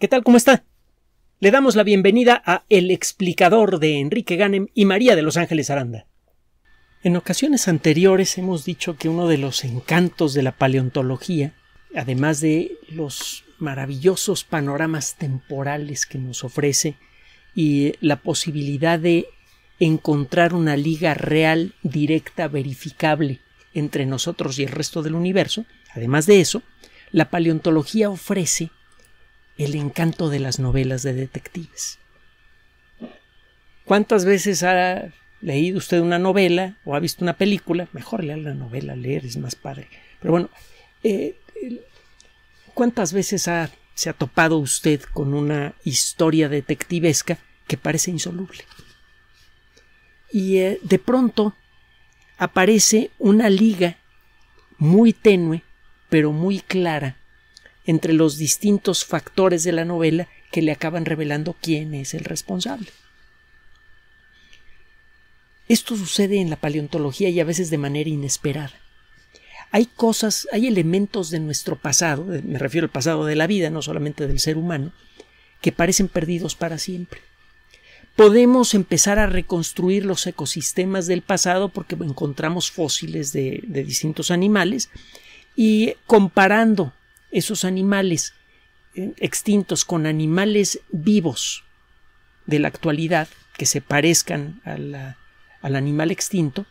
¿Qué tal? ¿Cómo está? Le damos la bienvenida a El explicador de Enrique Ganem y María de Los Ángeles Aranda. En ocasiones anteriores hemos dicho que uno de los encantos de la paleontología, además de los maravillosos panoramas temporales que nos ofrece y la posibilidad de encontrar una liga real, directa, verificable entre nosotros y el resto del universo, además de eso, la paleontología ofrece el encanto de las novelas de detectives. ¿Cuántas veces ha leído usted una novela o ha visto una película? Mejor leer la novela, leer es más padre. Pero bueno, eh, ¿cuántas veces ha, se ha topado usted con una historia detectivesca que parece insoluble? Y eh, de pronto aparece una liga muy tenue, pero muy clara, entre los distintos factores de la novela que le acaban revelando quién es el responsable. Esto sucede en la paleontología y a veces de manera inesperada. Hay cosas, hay elementos de nuestro pasado, me refiero al pasado de la vida, no solamente del ser humano, que parecen perdidos para siempre. Podemos empezar a reconstruir los ecosistemas del pasado porque encontramos fósiles de, de distintos animales y comparando esos animales eh, extintos con animales vivos de la actualidad que se parezcan al animal extinto,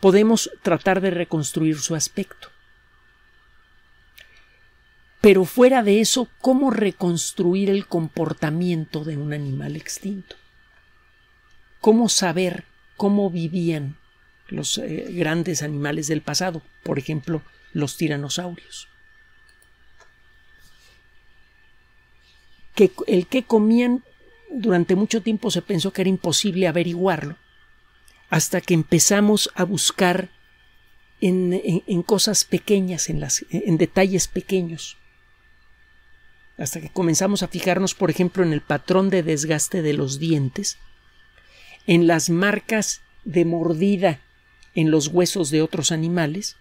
podemos tratar de reconstruir su aspecto. Pero fuera de eso, ¿cómo reconstruir el comportamiento de un animal extinto? ¿Cómo saber cómo vivían los eh, grandes animales del pasado, por ejemplo, los tiranosaurios? que el que comían durante mucho tiempo se pensó que era imposible averiguarlo, hasta que empezamos a buscar en, cosas pequeñas, en detalles pequeños, hasta que comenzamos a fijarnos, por ejemplo, en el patrón de desgaste de los dientes, en las marcas de mordida en los huesos de otros animales,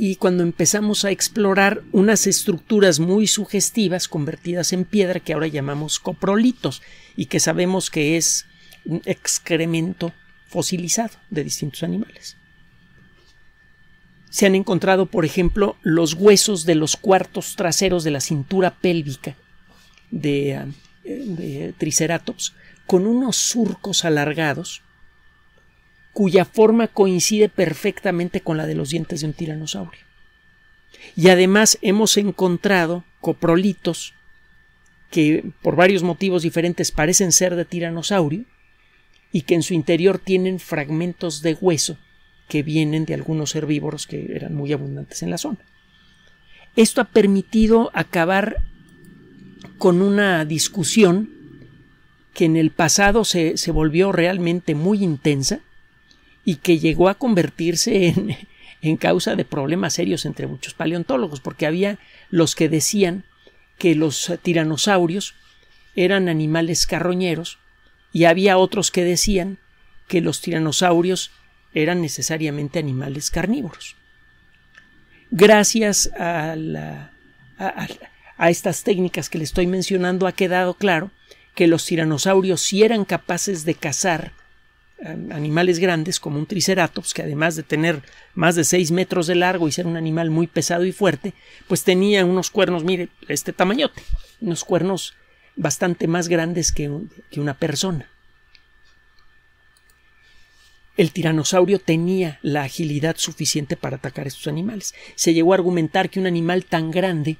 y cuando empezamos a explorar unas estructuras muy sugestivas convertidas en piedra que ahora llamamos coprolitos y que sabemos que es un excremento fosilizado de distintos animales. Se han encontrado, por ejemplo, los huesos de los cuartos traseros de la cintura pélvica de, eh, de Triceratops con unos surcos alargados cuya forma coincide perfectamente con la de los dientes de un tiranosaurio. Y además hemos encontrado coprolitos que por varios motivos diferentes parecen ser de tiranosaurio y que en su interior tienen fragmentos de hueso que vienen de algunos herbívoros que eran muy abundantes en la zona. Esto ha permitido acabar con una discusión que en el pasado se, se volvió realmente muy intensa y que llegó a convertirse en, en causa de problemas serios entre muchos paleontólogos, porque había los que decían que los tiranosaurios eran animales carroñeros y había otros que decían que los tiranosaurios eran necesariamente animales carnívoros. Gracias a, estas técnicas que le estoy mencionando ha quedado claro que los tiranosaurios sí eran capaces de cazar animales grandes como un triceratops, que además de tener más de 6 metros de largo y ser un animal muy pesado y fuerte, pues tenía unos cuernos, mire, este tamañote, unos cuernos bastante más grandes que, que una persona. El tiranosaurio tenía la agilidad suficiente para atacar a estos animales. Se llegó a argumentar que un animal tan grande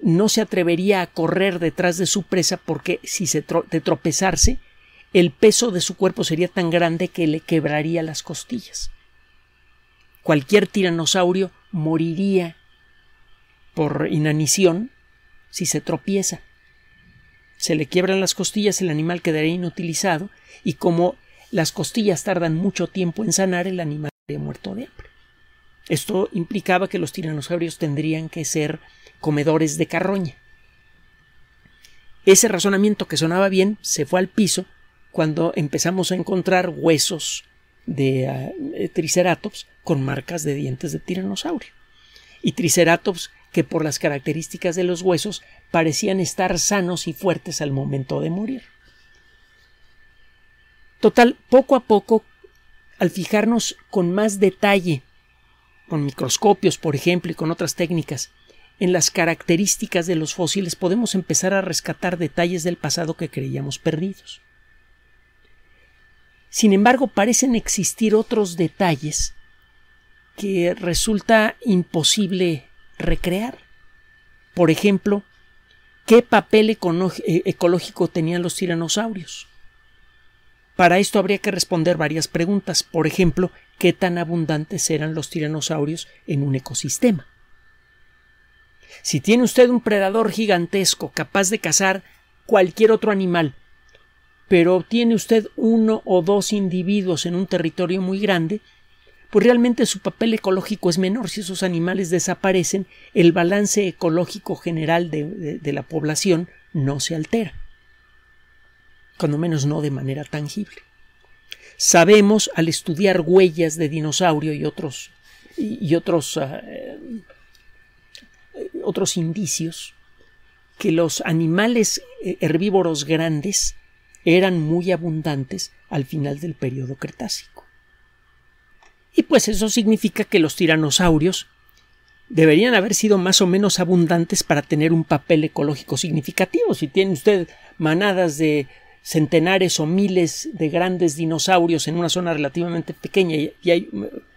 no se atrevería a correr detrás de su presa porque si se tropezase de tropezarse el peso de su cuerpo sería tan grande que le quebraría las costillas. Cualquier tiranosaurio moriría por inanición si se tropieza. Se le quiebran las costillas, el animal quedaría inutilizado y como las costillas tardan mucho tiempo en sanar, el animal sería muerto de hambre. Esto implicaba que los tiranosaurios tendrían que ser comedores de carroña. Ese razonamiento que sonaba bien se fue al piso cuando empezamos a encontrar huesos de ah, eh, Triceratops con marcas de dientes de tiranosaurio. Y Triceratops que por las características de los huesos parecían estar sanos y fuertes al momento de morir. Total, poco a poco, al fijarnos con más detalle, con microscopios, por ejemplo, y con otras técnicas, en las características de los fósiles podemos empezar a rescatar detalles del pasado que creíamos perdidos. Sin embargo, parecen existir otros detalles que resulta imposible recrear. Por ejemplo, ¿qué papel eh, ecológico tenían los tiranosaurios? Para esto habría que responder varias preguntas. Por ejemplo, ¿qué tan abundantes eran los tiranosaurios en un ecosistema? Si tiene usted un predador gigantesco capaz de cazar cualquier otro animal, pero tiene usted uno o dos individuos en un territorio muy grande, pues realmente su papel ecológico es menor. Si esos animales desaparecen, el balance ecológico general de, la población no se altera, cuando menos no de manera tangible. Sabemos, al estudiar huellas de dinosaurio y otros, y otros, ah, eh, otros indicios, que los animales eh, herbívoros grandes eran muy abundantes al final del periodo Cretácico. Y pues eso significa que los tiranosaurios deberían haber sido más o menos abundantes para tener un papel ecológico significativo. Si tiene usted manadas de centenares o miles de grandes dinosaurios en una zona relativamente pequeña y hay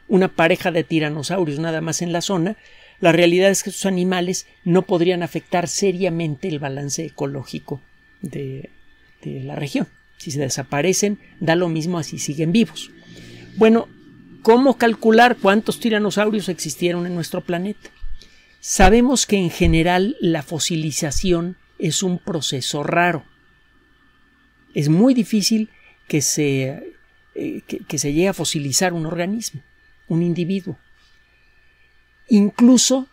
una pareja de tiranosaurios nada más en la zona, la realidad es que sus animales no podrían afectar seriamente el balance ecológico de, la región. Si se desaparecen, da lo mismo así si siguen vivos. Bueno, ¿cómo calcular cuántos tiranosaurios existieron en nuestro planeta? Sabemos que en general la fosilización es un proceso raro. Es muy difícil que se, eh, que se llegue a fosilizar un organismo, un individuo. Incluso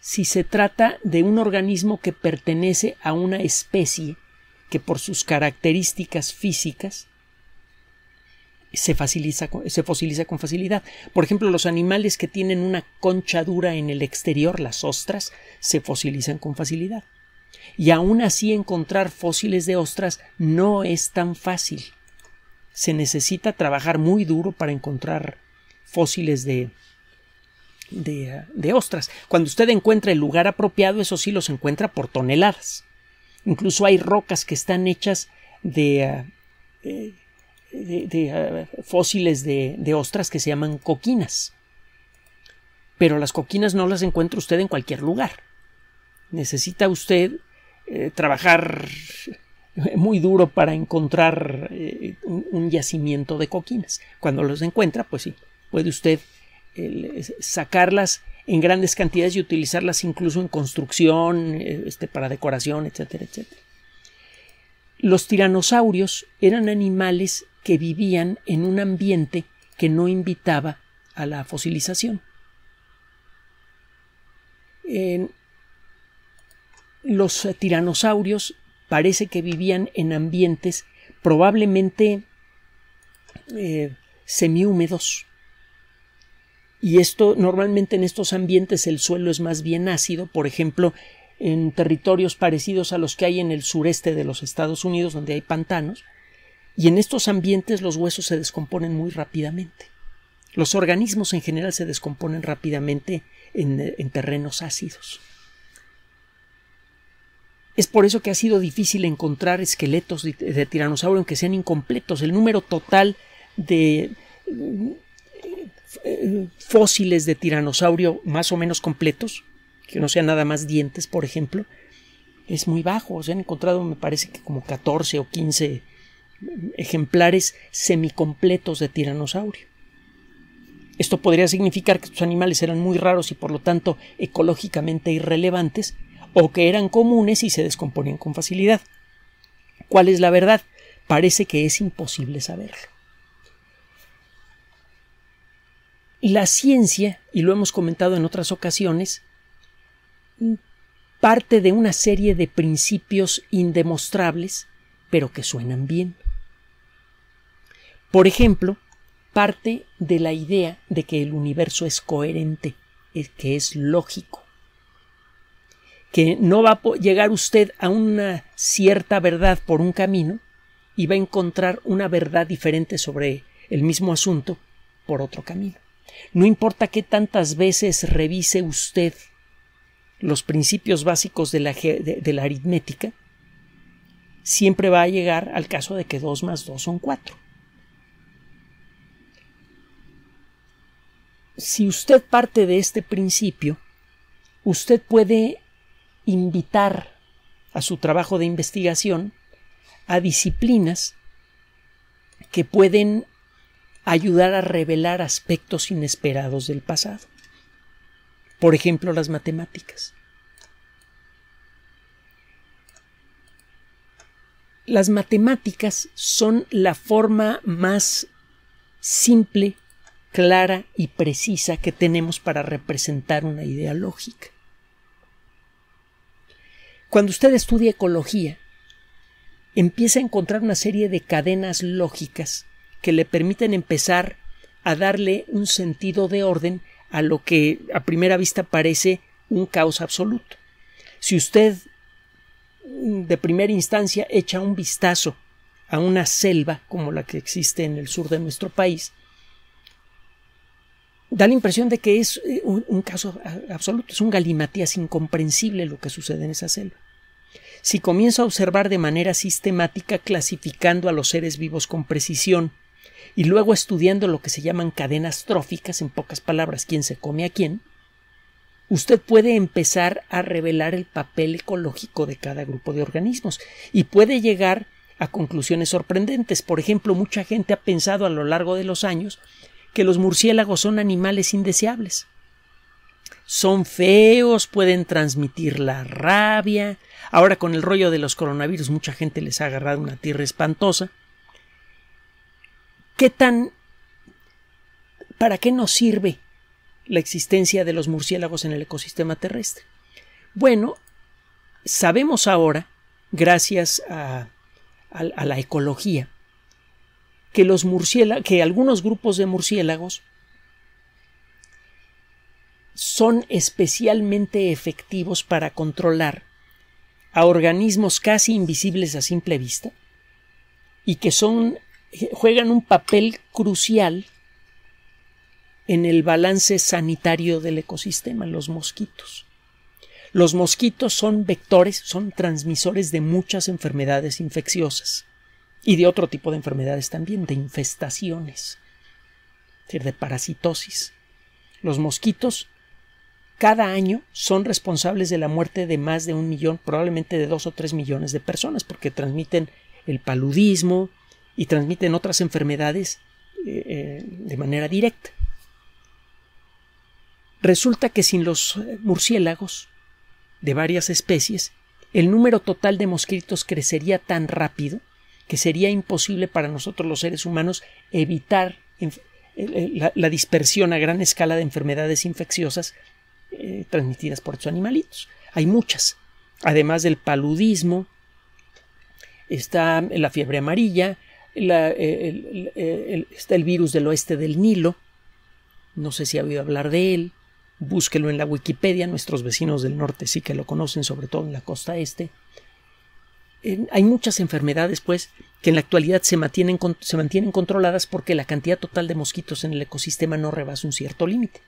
si se trata de un organismo que pertenece a una especie que por sus características físicas se, se fosiliza con facilidad. Por ejemplo, los animales que tienen una concha dura en el exterior, las ostras, se fosilizan con facilidad. Y aún así encontrar fósiles de ostras no es tan fácil. Se necesita trabajar muy duro para encontrar fósiles de, de, de ostras. Cuando usted encuentra el lugar apropiado, eso sí los encuentra por toneladas. Incluso hay rocas que están hechas de, eh, eh, fósiles de, ostras que se llaman coquinas. Pero las coquinas no las encuentra usted en cualquier lugar. Necesita usted eh, trabajar muy duro para encontrar un, yacimiento de coquinas. Cuando los encuentra, pues sí, puede usted sacarlas en grandes cantidades y utilizarlas incluso en construcción, eh, este, para decoración, etcétera, etcétera. Los tiranosaurios eran animales que vivían en un ambiente que no invitaba a la fosilización. los tiranosaurios parece que vivían en ambientes probablemente eh, semihúmedos, y esto normalmente en estos ambientes el suelo es más bien ácido, por ejemplo, en territorios parecidos a los que hay en el sureste de los Estados Unidos, donde hay pantanos, y en estos ambientes los huesos se descomponen muy rápidamente. Los organismos en general se descomponen rápidamente en, terrenos ácidos. Es por eso que ha sido difícil encontrar esqueletos de, de tiranosaurio, aunque sean incompletos. El número total de fósiles de tiranosaurio más o menos completos, que no sean nada más dientes, por ejemplo, es muy bajo. Se han encontrado, me parece que como 14 o 15 ejemplares semicompletos de tiranosaurio. Esto podría significar que estos animales eran muy raros y por lo tanto ecológicamente irrelevantes, o que eran comunes y se descomponían con facilidad. ¿Cuál es la verdad? Parece que es imposible saberlo. Y La ciencia, y lo hemos comentado en otras ocasiones, parte de una serie de principios indemostrables, pero que suenan bien. Por ejemplo, parte de la idea de que el universo es coherente, que es lógico, que no va a llegar usted a una cierta verdad por un camino y va a encontrar una verdad diferente sobre el mismo asunto por otro camino. No importa qué tantas veces revise usted los principios básicos de la, la aritmética, siempre va a llegar al caso de que 2 más 2 son 4. Si usted parte de este principio, usted puede invitar a su trabajo de investigación a disciplinas que pueden ayudar a revelar aspectos inesperados del pasado. Por ejemplo, las matemáticas. Las matemáticas son la forma más simple, clara y precisa que tenemos para representar una idea lógica. Cuando usted estudia ecología, empieza a encontrar una serie de cadenas lógicas que le permiten empezar a darle un sentido de orden a lo que a primera vista parece un caos absoluto. Si usted mm, de primera instancia echa un vistazo a una selva como la que existe en el sur de nuestro país, da la impresión de que es eh, un, caos caso absoluto, es un galimatías incomprensible lo que sucede en esa selva. Si comienza a observar de manera sistemática, clasificando a los seres vivos con precisión, y luego estudiando lo que se llaman cadenas tróficas, en pocas palabras, quién se come a quién, usted puede empezar a revelar el papel ecológico de cada grupo de organismos y puede llegar a conclusiones sorprendentes. Por ejemplo, mucha gente ha pensado a lo largo de los años que los murciélagos son animales indeseables. Son feos, pueden transmitir la rabia. Ahora con el rollo de los coronavirus mucha gente les ha agarrado una tierra espantosa ¿Qué tan... ¿Para qué nos sirve la existencia de los murciélagos en el ecosistema terrestre? Bueno, sabemos ahora, gracias a, la ecología, que, los que algunos grupos de murciélagos son especialmente efectivos para controlar a organismos casi invisibles a simple vista y que son juegan un papel crucial en el balance sanitario del ecosistema, los mosquitos. Los mosquitos son vectores, son transmisores de muchas enfermedades infecciosas y de otro tipo de enfermedades también, de infestaciones, es decir, de parasitosis. Los mosquitos cada año son responsables de la muerte de más de un millón, probablemente de dos o tres millones de personas, porque transmiten el paludismo, y transmiten otras enfermedades eh, eh, de manera directa. Resulta que sin los eh, murciélagos de varias especies, el número total de mosquitos crecería tan rápido que sería imposible para nosotros los seres humanos evitar la, dispersión a gran escala de enfermedades infecciosas transmitidas por estos animalitos. Hay muchas. Además del paludismo, está la fiebre amarilla, eh, eh, el, está el virus del oeste del Nilo, no sé si ha oído hablar de él, búsquelo en la Wikipedia, nuestros vecinos del norte sí que lo conocen, sobre todo en la costa este. hay muchas enfermedades, pues, que en la actualidad se mantienen, se mantienen controladas porque la cantidad total de mosquitos en el ecosistema no rebasa un cierto límite.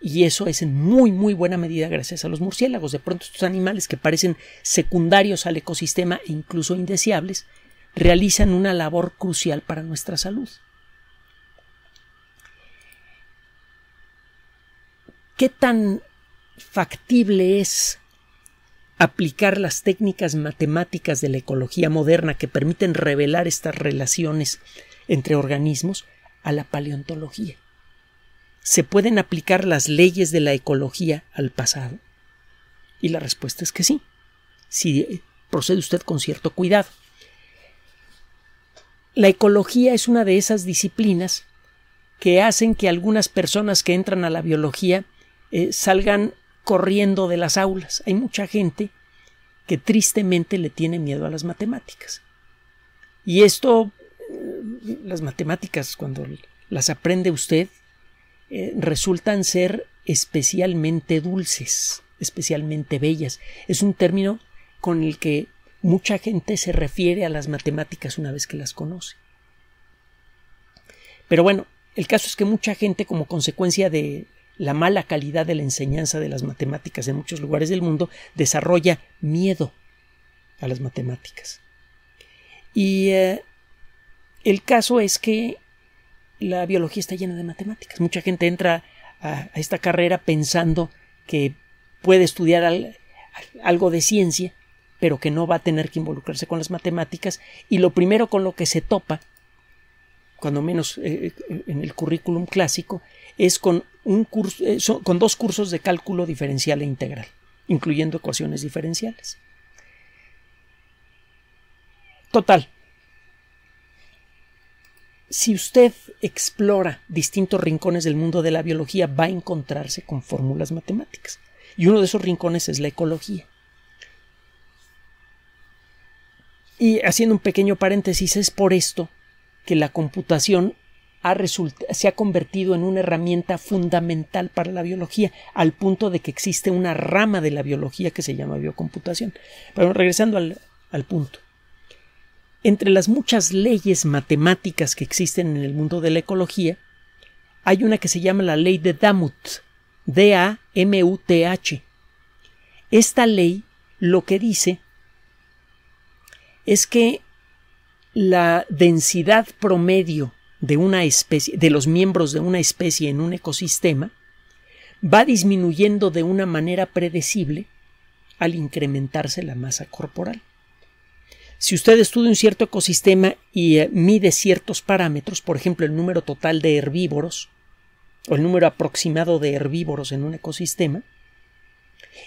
Y eso es en muy, muy buena medida gracias a los murciélagos. De pronto estos animales que parecen secundarios al ecosistema e incluso indeseables, realizan una labor crucial para nuestra salud. ¿Qué tan factible es aplicar las técnicas matemáticas de la ecología moderna que permiten revelar estas relaciones entre organismos a la paleontología? ¿Se pueden aplicar las leyes de la ecología al pasado? Y la respuesta es que sí, si procede usted con cierto cuidado. La ecología es una de esas disciplinas que hacen que algunas personas que entran a la biología eh, salgan corriendo de las aulas. Hay mucha gente que tristemente le tiene miedo a las matemáticas. Y esto, eh, las matemáticas, cuando las aprende usted, eh, resultan ser especialmente dulces, especialmente bellas. Es un término con el que mucha gente se refiere a las matemáticas una vez que las conoce. Pero bueno, el caso es que mucha gente, como consecuencia de la mala calidad de la enseñanza de las matemáticas en muchos lugares del mundo, desarrolla miedo a las matemáticas. Y eh, el caso es que la biología está llena de matemáticas. Mucha gente entra a, esta carrera pensando que puede estudiar algo de ciencia pero que no va a tener que involucrarse con las matemáticas y lo primero con lo que se topa, cuando menos eh, eh, en el currículum clásico, es con, un curso, eh, con dos cursos de cálculo diferencial e integral, incluyendo ecuaciones diferenciales. Total, si usted explora distintos rincones del mundo de la biología, va a encontrarse con fórmulas matemáticas. Y uno de esos rincones es la ecología. Y haciendo un pequeño paréntesis, es por esto que la computación ha se ha convertido en una herramienta fundamental para la biología, al punto de que existe una rama de la biología que se llama biocomputación. Pero regresando al, al punto. Entre las muchas leyes matemáticas que existen en el mundo de la ecología, hay una que se llama la ley de Damuth, D-A-M-U-T-H. Esta ley lo que dice es que la densidad promedio de una especie, de los miembros de una especie en un ecosistema, va disminuyendo de una manera predecible al incrementarse la masa corporal. Si usted estudia un cierto ecosistema y eh, mide ciertos parámetros, por ejemplo, el número total de herbívoros o el número aproximado de herbívoros en un ecosistema,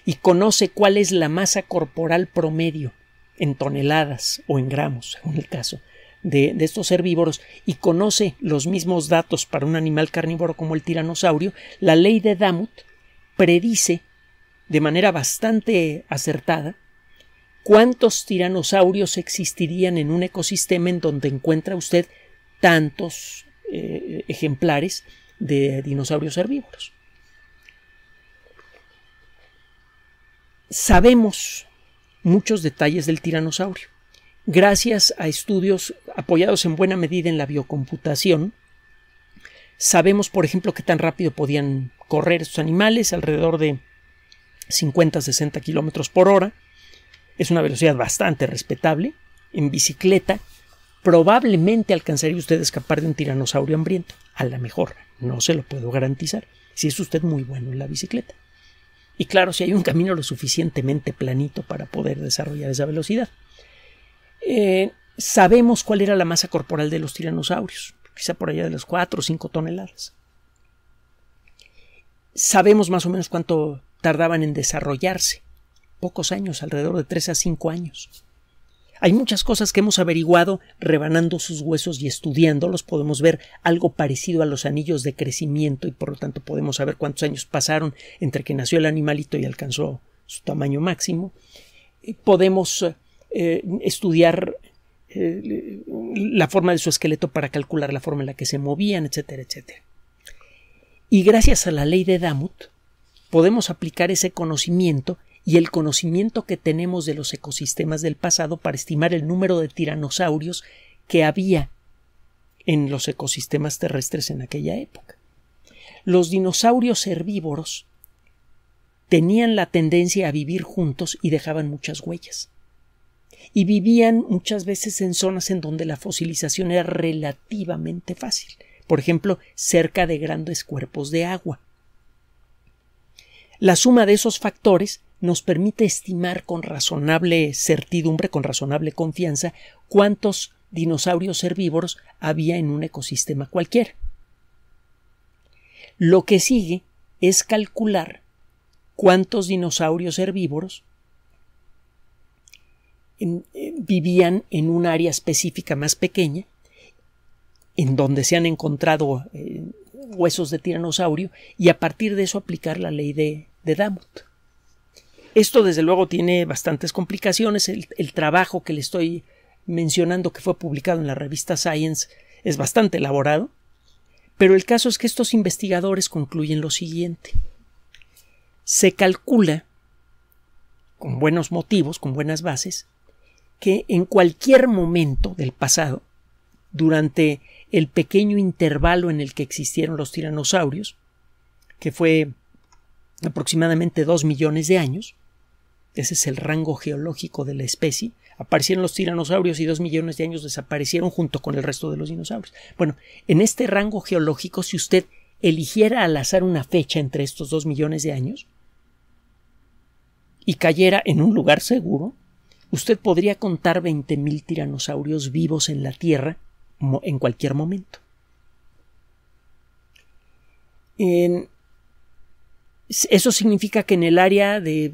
y conoce cuál es la masa corporal promedio en toneladas o en gramos, según el caso, de, estos herbívoros y conoce los mismos datos para un animal carnívoro como el tiranosaurio, la ley de Damut predice de manera bastante acertada cuántos tiranosaurios existirían en un ecosistema en donde encuentra usted tantos eh, ejemplares de dinosaurios herbívoros. Sabemos muchos detalles del tiranosaurio. Gracias a estudios apoyados en buena medida en la biocomputación, sabemos, por ejemplo, qué tan rápido podían correr estos animales, alrededor de 50-60 kilómetros por hora. Es una velocidad bastante respetable. En bicicleta, probablemente alcanzaría usted a escapar de un tiranosaurio hambriento. A lo mejor, no se lo puedo garantizar, si es usted muy bueno en la bicicleta. Y claro, si hay un camino lo suficientemente planito para poder desarrollar esa velocidad. Eh, sabemos cuál era la masa corporal de los tiranosaurios, quizá por allá de las 4 o 5 toneladas. Sabemos más o menos cuánto tardaban en desarrollarse, pocos años, alrededor de 3 a 5 años. Hay muchas cosas que hemos averiguado rebanando sus huesos y estudiándolos. Podemos ver algo parecido a los anillos de crecimiento y por lo tanto podemos saber cuántos años pasaron entre que nació el animalito y alcanzó su tamaño máximo. Podemos eh, estudiar eh, la forma de su esqueleto para calcular la forma en la que se movían, etcétera, etcétera. Y gracias a la ley de Damut podemos aplicar ese conocimiento y el conocimiento que tenemos de los ecosistemas del pasado para estimar el número de tiranosaurios que había en los ecosistemas terrestres en aquella época. Los dinosaurios herbívoros tenían la tendencia a vivir juntos y dejaban muchas huellas. Y vivían muchas veces en zonas en donde la fosilización era relativamente fácil, por ejemplo, cerca de grandes cuerpos de agua. La suma de esos factores nos permite estimar con razonable certidumbre, con razonable confianza, cuántos dinosaurios herbívoros había en un ecosistema cualquiera. Lo que sigue es calcular cuántos dinosaurios herbívoros eh, vivían en un área específica más pequeña, en donde se han encontrado eh, huesos de tiranosaurio, y a partir de eso aplicar la ley de, de Damut. Esto desde luego tiene bastantes complicaciones. El, trabajo que le estoy mencionando que fue publicado en la revista Science es bastante elaborado, pero el caso es que estos investigadores concluyen lo siguiente. Se calcula, con buenos motivos, con buenas bases, que en cualquier momento del pasado, durante el pequeño intervalo en el que existieron los tiranosaurios, que fue aproximadamente dos millones de años, ese es el rango geológico de la especie. Aparecieron los tiranosaurios y dos millones de años desaparecieron junto con el resto de los dinosaurios. Bueno, en este rango geológico, si usted eligiera al azar una fecha entre estos dos millones de años y cayera en un lugar seguro, usted podría contar 20.000 tiranosaurios vivos en la Tierra en cualquier momento. eso significa que en el área de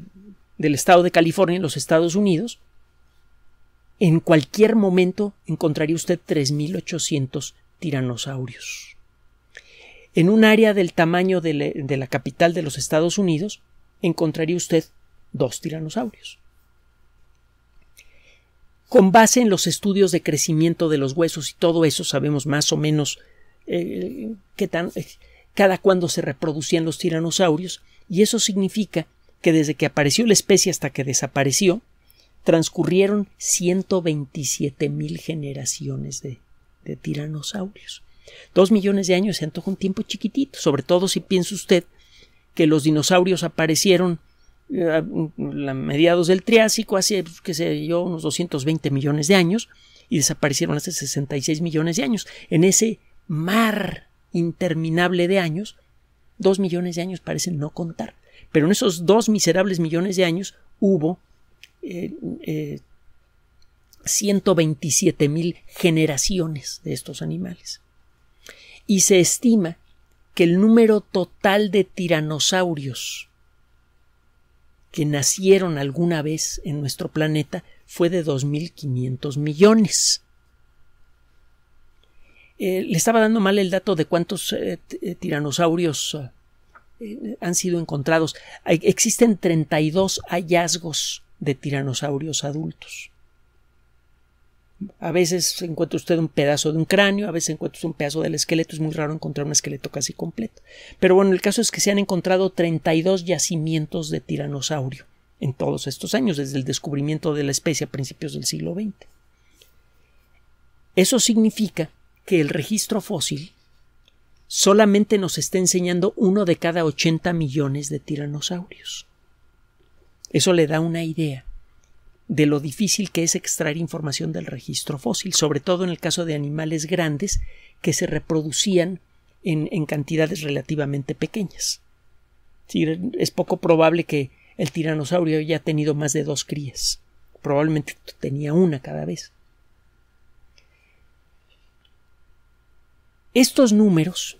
del estado de California en los Estados Unidos, en cualquier momento encontraría usted 3.800 tiranosaurios. En un área del tamaño de la, capital de los Estados Unidos encontraría usted dos tiranosaurios. Con base en los estudios de crecimiento de los huesos y todo eso sabemos más o menos eh, qué eh, cada cuándo se reproducían los tiranosaurios y eso significa que desde que apareció la especie hasta que desapareció, transcurrieron 127 mil generaciones de, tiranosaurios. Dos millones de años se antoja un tiempo chiquitito, sobre todo si piensa usted que los dinosaurios aparecieron eh, a mediados del Triásico, hace, pues, qué sé yo, unos 220 millones de años, y desaparecieron hace 66 millones de años. En ese mar interminable de años, dos millones de años parecen no contar. Pero en esos dos miserables millones de años hubo eh, eh mil generaciones de estos animales. Y se estima que el número total de tiranosaurios que nacieron alguna vez en nuestro planeta fue de 2.500 millones. Eh, le estaba dando mal el dato de cuántos eh, tiranosaurios eh, han sido encontrados. existen 32 hallazgos de tiranosaurios adultos. A veces encuentra usted un pedazo de un cráneo, a veces encuentra usted un pedazo del esqueleto, es muy raro encontrar un esqueleto casi completo. Pero bueno, el caso es que se han encontrado 32 yacimientos de tiranosaurio en todos estos años, desde el descubrimiento de la especie a principios del siglo XX. Eso significa que el registro fósil solamente nos está enseñando uno de cada 80 millones de tiranosaurios. Eso le da una idea de lo difícil que es extraer información del registro fósil, sobre todo en el caso de animales grandes que se reproducían en, en cantidades relativamente pequeñas. Es poco probable que el tiranosaurio haya tenido más de dos crías. Probablemente tenía una cada vez. Estos números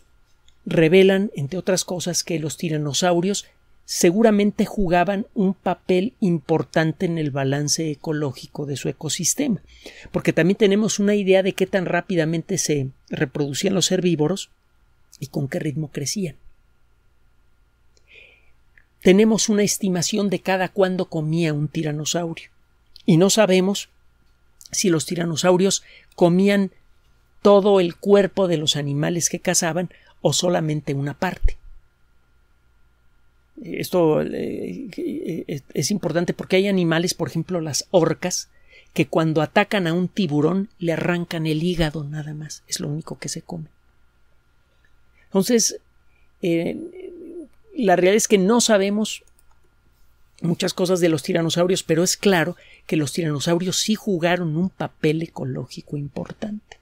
revelan, entre otras cosas, que los tiranosaurios seguramente jugaban un papel importante en el balance ecológico de su ecosistema, porque también tenemos una idea de qué tan rápidamente se reproducían los herbívoros y con qué ritmo crecían. Tenemos una estimación de cada cuándo comía un tiranosaurio, y no sabemos si los tiranosaurios comían todo el cuerpo de los animales que cazaban o solamente una parte. Esto eh, eh, eh, es importante porque hay animales, por ejemplo, las orcas, que cuando atacan a un tiburón le arrancan el hígado nada más, es lo único que se come. Entonces, la realidad es que no sabemos muchas cosas de los tiranosaurios, pero es claro que los tiranosaurios sí jugaron un papel ecológico importante.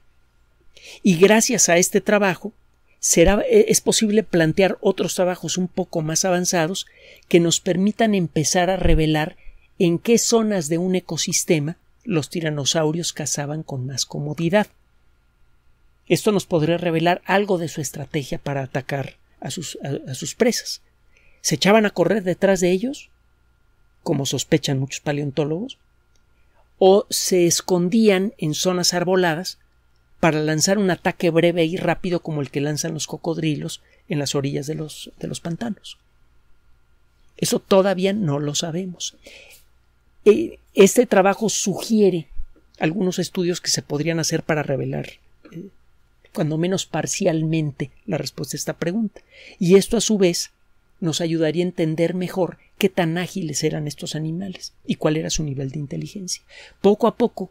Y gracias a este trabajo será, e, es posible plantear otros trabajos un poco más avanzados que nos permitan empezar a revelar en qué zonas de un ecosistema los tiranosaurios cazaban con más comodidad. Esto nos podría revelar algo de su estrategia para atacar a sus, a sus presas. ¿Se echaban a correr detrás de ellos? como sospechan muchos paleontólogos, o se escondían en zonas arboladas para lanzar un ataque breve y rápido como el que lanzan los cocodrilos en las orillas de los, de los pantanos. Eso todavía no lo sabemos. Eh, este trabajo sugiere algunos estudios que se podrían hacer para revelar, eh, cuando menos parcialmente, la respuesta a esta pregunta. Y esto, a su vez, nos ayudaría a entender mejor qué tan ágiles eran estos animales y cuál era su nivel de inteligencia. Poco a poco,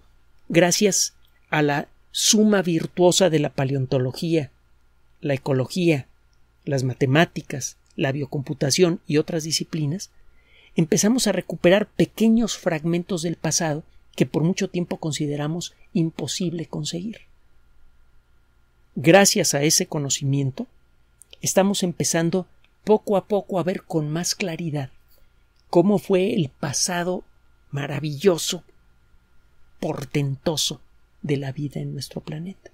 gracias a la suma virtuosa de la paleontología, la ecología, las matemáticas, la biocomputación y otras disciplinas, empezamos a recuperar pequeños fragmentos del pasado que por mucho tiempo consideramos imposible conseguir. Gracias a ese conocimiento, estamos empezando poco a poco a ver con más claridad cómo fue el pasado maravilloso, portentoso de la vida en nuestro planeta.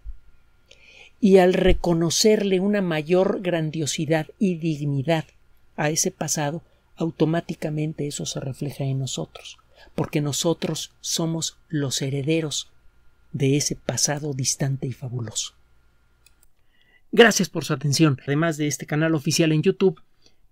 Y al reconocerle una mayor grandiosidad y dignidad a ese pasado, automáticamente eso se refleja en nosotros, porque nosotros somos los herederos de ese pasado distante y fabuloso. Gracias por su atención. Además de este canal oficial en YouTube,